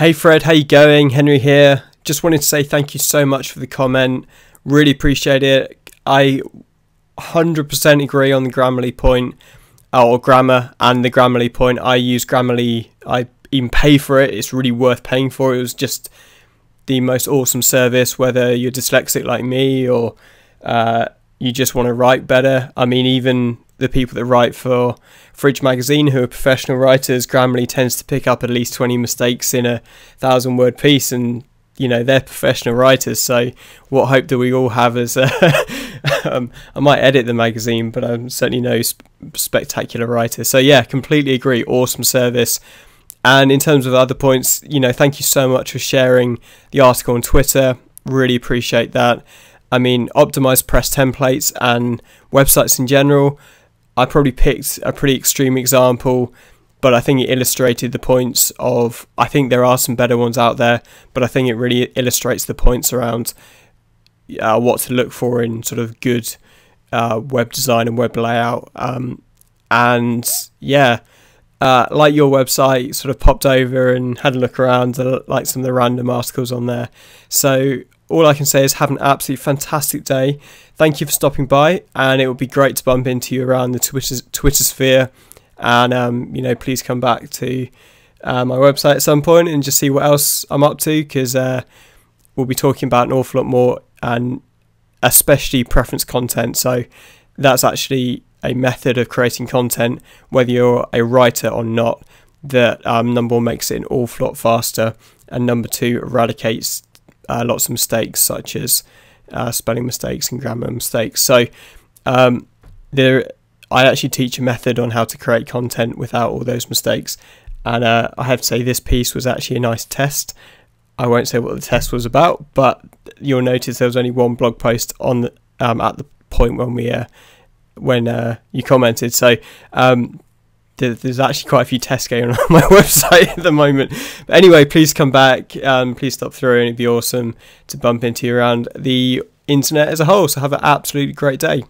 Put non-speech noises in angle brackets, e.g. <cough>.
Hey Fred, how you going? Henry here. Just wanted to say thank you so much for the comment. Really appreciate it. I 100% agree on the Grammarly point uh, or grammar and the Grammarly point. I use Grammarly. I even pay for it. It's really worth paying for. It was just the most awesome service. Whether you're dyslexic like me or uh, you just want to write better. I mean, even the people that write for Fridge Magazine, who are professional writers, Grammarly tends to pick up at least 20 mistakes in a thousand word piece, and you know they're professional writers. So what hope do we all have? As a. <laughs> um, I might edit the magazine, but I'm certainly no sp- spectacular writer. So yeah, completely agree. Awesome service. And in terms of other points, you know, thank you so much for sharing the article on Twitter. Really appreciate that. I mean, optimized press templates and websites in general I probably picked a pretty extreme example, but I think it illustrated the points of. I think there are some better ones out there, but I think it really illustrates the points around uh, what to look for in sort of good uh, web design and web layout. Um, and yeah, uh, like your website, sort of popped over and had a look around, uh, like some of the random articles on there. So all I can say is have an absolutely fantastic day. Thank you for stopping by, and it would be great to bump into you around the Twitter Twitter sphere. And um, you know, please come back to uh, my website at some point and just see what else I'm up to because uh, we'll be talking about an awful lot more and especially preference content. So that's actually a method of creating content, whether you're a writer or not. That um, number one makes it an awful lot faster, and number two eradicates uh, lots of mistakes such as uh, spelling mistakes and grammar mistakes. So um, there, I actually teach a method on how to create content without all those mistakes. And uh, I have to say, this piece was actually a nice test. I won't say what the test was about, but you'll notice there was only one blog post on the, um, at the point when we uh, when uh, you commented. So um, there's actually quite a few tests going <laughs> on, my website at the moment. But anyway, please come back. Um, please stop throwing. It'd be awesome to bump into you around the internet as a whole. So have an absolutely great day.